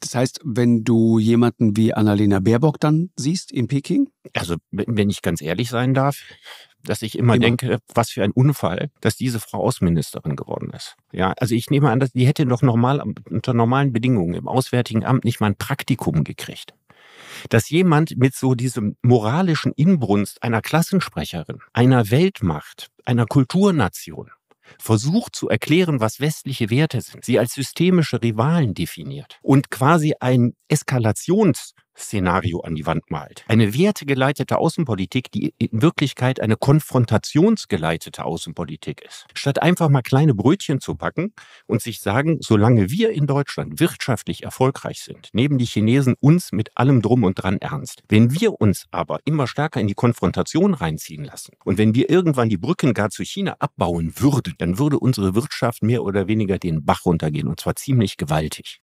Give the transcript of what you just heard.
Das heißt, wenn du jemanden wie Annalena Baerbock dann siehst in Peking? Also, wenn ich ganz ehrlich sein darf, dass ich immer, immer, denke, was für ein Unfall, dass diese Frau Außenministerin geworden ist. Ja, also ich nehme an, dass die hätte doch normal, unter normalen Bedingungen im Auswärtigen Amt nicht mal ein Praktikum gekriegt. Dass jemand mit so diesem moralischen Inbrunst einer Klassensprecherin, einer Weltmacht, einer Kulturnation versucht zu erklären, was westliche Werte sind, sie als systemische Rivalen definiert und quasi ein Eskalations- Szenario an die Wand malt. Eine wertegeleitete Außenpolitik, die in Wirklichkeit eine konfrontationsgeleitete Außenpolitik ist. Statt einfach mal kleine Brötchen zu packen und sich sagen, solange wir in Deutschland wirtschaftlich erfolgreich sind, nehmen die Chinesen uns mit allem drum und dran ernst. Wenn wir uns aber immer stärker in die Konfrontation reinziehen lassen und wenn wir irgendwann die Brücken gar zu China abbauen würden, dann würde unsere Wirtschaft mehr oder weniger den Bach runtergehen und zwar ziemlich gewaltig.